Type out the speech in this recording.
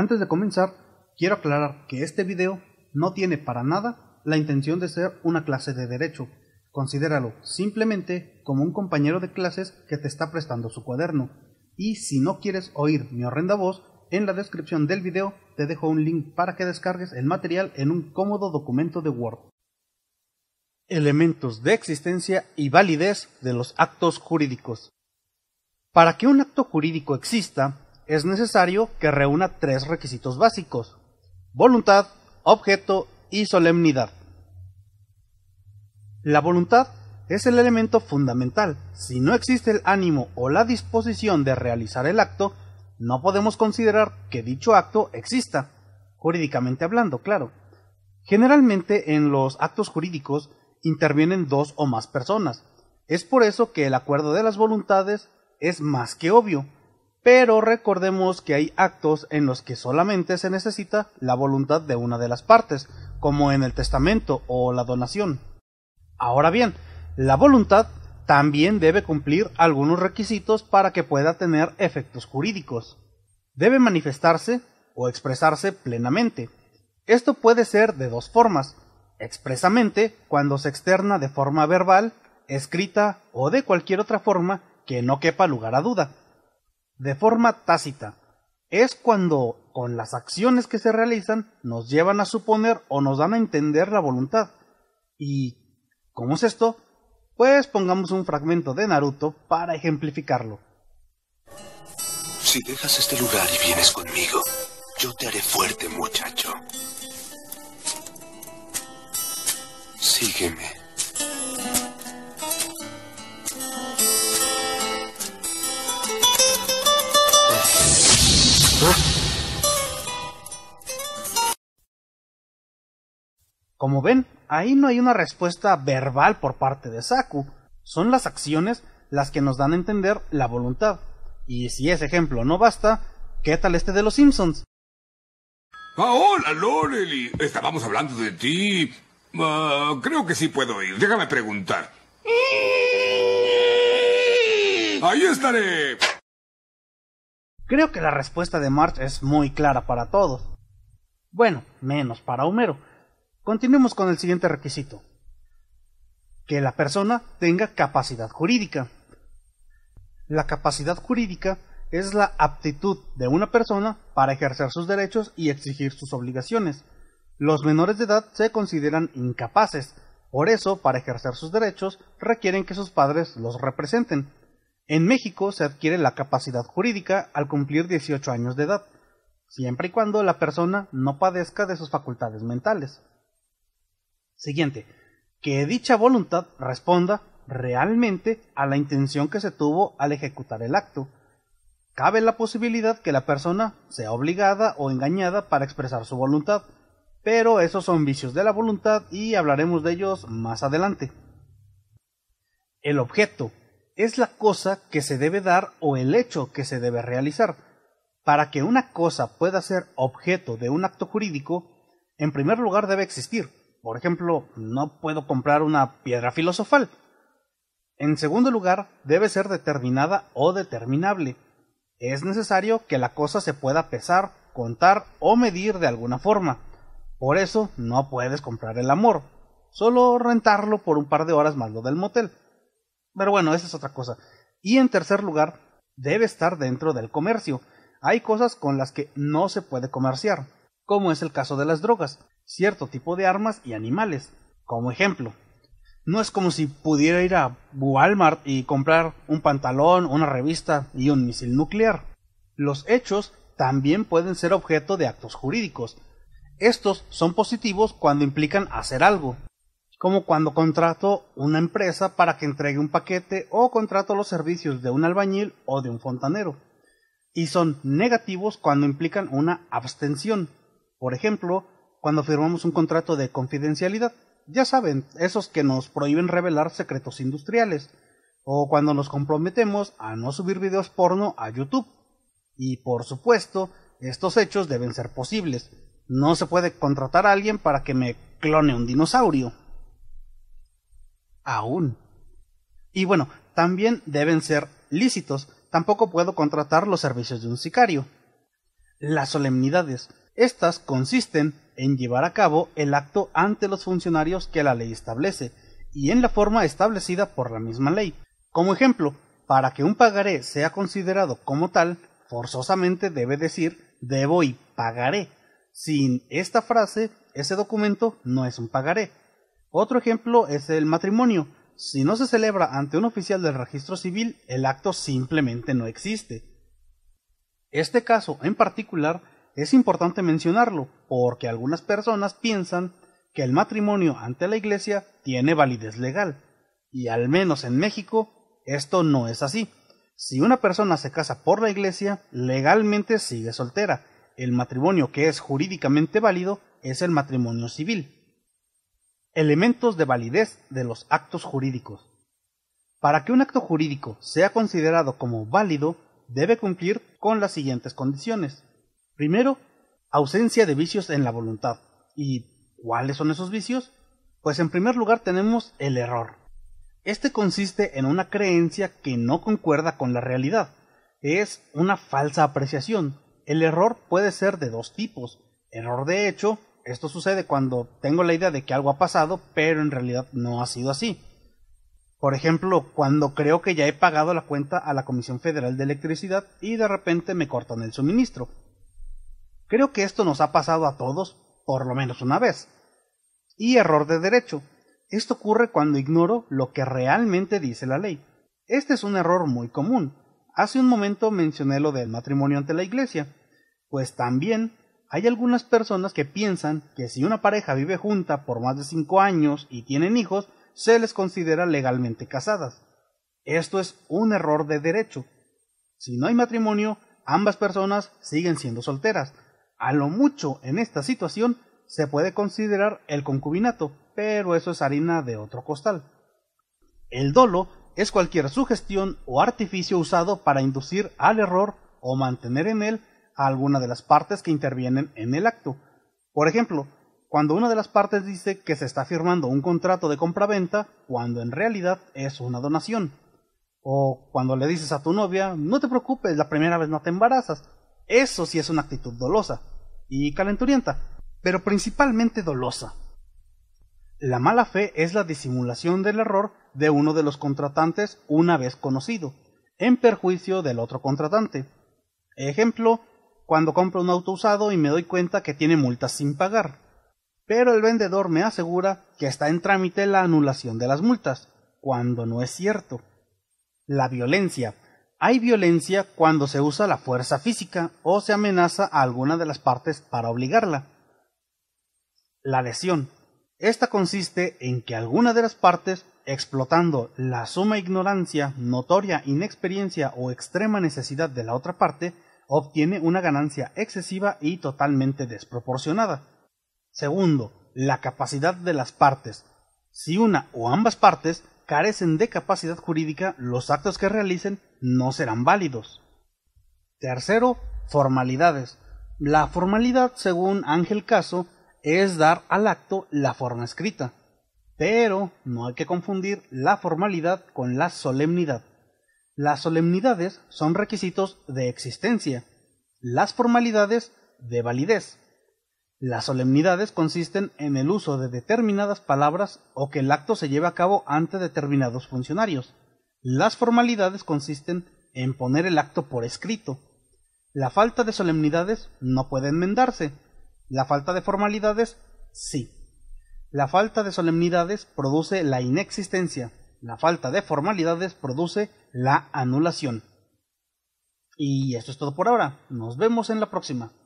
Antes de comenzar, quiero aclarar que este video no tiene para nada la intención de ser una clase de derecho. Considéralo simplemente como un compañero de clases que te está prestando su cuaderno. Y si no quieres oír mi horrenda voz, en la descripción del video te dejo un link para que descargues el material en un cómodo documento de Word. Elementos de existencia y validez de los actos jurídicos. Para que un acto jurídico exista, es necesario que reúna tres requisitos básicos, voluntad, objeto y solemnidad. La voluntad es el elemento fundamental. Si no existe el ánimo o la disposición de realizar el acto, no podemos considerar que dicho acto exista, jurídicamente hablando, claro. Generalmente en los actos jurídicos intervienen dos o más personas. Es por eso que el acuerdo de las voluntades es más que obvio, pero recordemos que hay actos en los que solamente se necesita la voluntad de una de las partes, como en el testamento o la donación. Ahora bien, la voluntad también debe cumplir algunos requisitos para que pueda tener efectos jurídicos. Debe manifestarse o expresarse plenamente. Esto puede ser de dos formas, expresamente cuando se externa de forma verbal, escrita o de cualquier otra forma que no quepa lugar a duda, de forma tácita. Es cuando, con las acciones que se realizan, nos llevan a suponer o nos dan a entender la voluntad. ¿Y cómo es esto? Pues pongamos un fragmento de Naruto para ejemplificarlo. Si dejas este lugar y vienes conmigo, yo te haré fuerte, muchacho. Sígueme. Como ven, ahí no hay una respuesta verbal por parte de Saku, son las acciones las que nos dan a entender la voluntad. Y si ese ejemplo no basta, ¿qué tal este de los Simpsons? hola, Loreley. Estábamos hablando de ti. Ah, creo que sí puedo ir. Déjame preguntar. Mm. Ahí estaré. Creo que la respuesta de March es muy clara para todos. Bueno, menos para Homero. Continuemos con el siguiente requisito. Que la persona tenga capacidad jurídica. La capacidad jurídica es la aptitud de una persona para ejercer sus derechos y exigir sus obligaciones. Los menores de edad se consideran incapaces, por eso, para ejercer sus derechos, requieren que sus padres los representen. En México se adquiere la capacidad jurídica al cumplir 18 años de edad, siempre y cuando la persona no padezca de sus facultades mentales. Siguiente, que dicha voluntad responda realmente a la intención que se tuvo al ejecutar el acto. Cabe la posibilidad que la persona sea obligada o engañada para expresar su voluntad, pero esos son vicios de la voluntad y hablaremos de ellos más adelante. El objeto, es la cosa que se debe dar o el hecho que se debe realizar. Para que una cosa pueda ser objeto de un acto jurídico, en primer lugar debe existir. Por ejemplo, no puedo comprar una piedra filosofal. En segundo lugar, debe ser determinada o determinable. Es necesario que la cosa se pueda pesar, contar o medir de alguna forma. Por eso no puedes comprar el amor, solo rentarlo por un par de horas más lo del motel. Pero bueno, esa es otra cosa. Y en tercer lugar, debe estar dentro del comercio. Hay cosas con las que no se puede comerciar, como es el caso de las drogas, cierto tipo de armas y animales, como ejemplo. No es como si pudiera ir a Walmart y comprar un pantalón, una revista y un misil nuclear. Los hechos también pueden ser objeto de actos jurídicos. Estos son positivos cuando implican hacer algo, como cuando contrato una empresa para que entregue un paquete o contrato los servicios de un albañil o de un fontanero. Y son negativos cuando implican una abstención. Por ejemplo, cuando firmamos un contrato de confidencialidad. Ya saben, esos que nos prohíben revelar secretos industriales. O cuando nos comprometemos a no subir videos porno a YouTube. Y por supuesto, estos hechos deben ser posibles. No se puede contratar a alguien para que me clone un dinosaurio aún. Y bueno, también deben ser lícitos. Tampoco puedo contratar los servicios de un sicario. Las solemnidades. Estas consisten en llevar a cabo el acto ante los funcionarios que la ley establece, y en la forma establecida por la misma ley. Como ejemplo, para que un pagaré sea considerado como tal, forzosamente debe decir debo y pagaré. Sin esta frase, ese documento no es un pagaré. Otro ejemplo es el matrimonio. Si no se celebra ante un oficial del registro civil, el acto simplemente no existe. Este caso en particular es importante mencionarlo porque algunas personas piensan que el matrimonio ante la iglesia tiene validez legal, y al menos en México esto no es así. Si una persona se casa por la iglesia, legalmente sigue soltera. El matrimonio que es jurídicamente válido es el matrimonio civil. Elementos de validez de los actos jurídicos. Para que un acto jurídico sea considerado como válido, debe cumplir con las siguientes condiciones. Primero, ausencia de vicios en la voluntad. ¿Y cuáles son esos vicios? Pues en primer lugar tenemos el error. Este consiste en una creencia que no concuerda con la realidad. Es una falsa apreciación. El error puede ser de dos tipos, error de hecho esto sucede cuando tengo la idea de que algo ha pasado, pero en realidad no ha sido así. Por ejemplo, cuando creo que ya he pagado la cuenta a la Comisión Federal de Electricidad y de repente me cortan el suministro. Creo que esto nos ha pasado a todos por lo menos una vez. Y error de derecho. Esto ocurre cuando ignoro lo que realmente dice la ley. Este es un error muy común. Hace un momento mencioné lo del matrimonio ante la iglesia. Pues también hay algunas personas que piensan que si una pareja vive junta por más de cinco años y tienen hijos, se les considera legalmente casadas. Esto es un error de derecho. Si no hay matrimonio, ambas personas siguen siendo solteras. A lo mucho en esta situación se puede considerar el concubinato, pero eso es harina de otro costal. El dolo es cualquier sugestión o artificio usado para inducir al error o mantener en él a alguna de las partes que intervienen en el acto. Por ejemplo, cuando una de las partes dice que se está firmando un contrato de compraventa cuando en realidad es una donación. O cuando le dices a tu novia, no te preocupes, la primera vez no te embarazas. Eso sí es una actitud dolosa y calenturienta, pero principalmente dolosa. La mala fe es la disimulación del error de uno de los contratantes una vez conocido, en perjuicio del otro contratante. Ejemplo, cuando compro un auto usado y me doy cuenta que tiene multas sin pagar. Pero el vendedor me asegura que está en trámite la anulación de las multas, cuando no es cierto. La violencia. Hay violencia cuando se usa la fuerza física o se amenaza a alguna de las partes para obligarla. La lesión. Esta consiste en que alguna de las partes, explotando la suma ignorancia, notoria inexperiencia o extrema necesidad de la otra parte, obtiene una ganancia excesiva y totalmente desproporcionada. Segundo, la capacidad de las partes. Si una o ambas partes carecen de capacidad jurídica, los actos que realicen no serán válidos. Tercero, formalidades. La formalidad, según Ángel Caso, es dar al acto la forma escrita, pero no hay que confundir la formalidad con la solemnidad. Las solemnidades son requisitos de existencia, las formalidades de validez. Las solemnidades consisten en el uso de determinadas palabras o que el acto se lleve a cabo ante determinados funcionarios. Las formalidades consisten en poner el acto por escrito. La falta de solemnidades no puede enmendarse. La falta de formalidades sí. La falta de solemnidades produce la inexistencia. La falta de formalidades produce la anulación. Y esto es todo por ahora. Nos vemos en la próxima.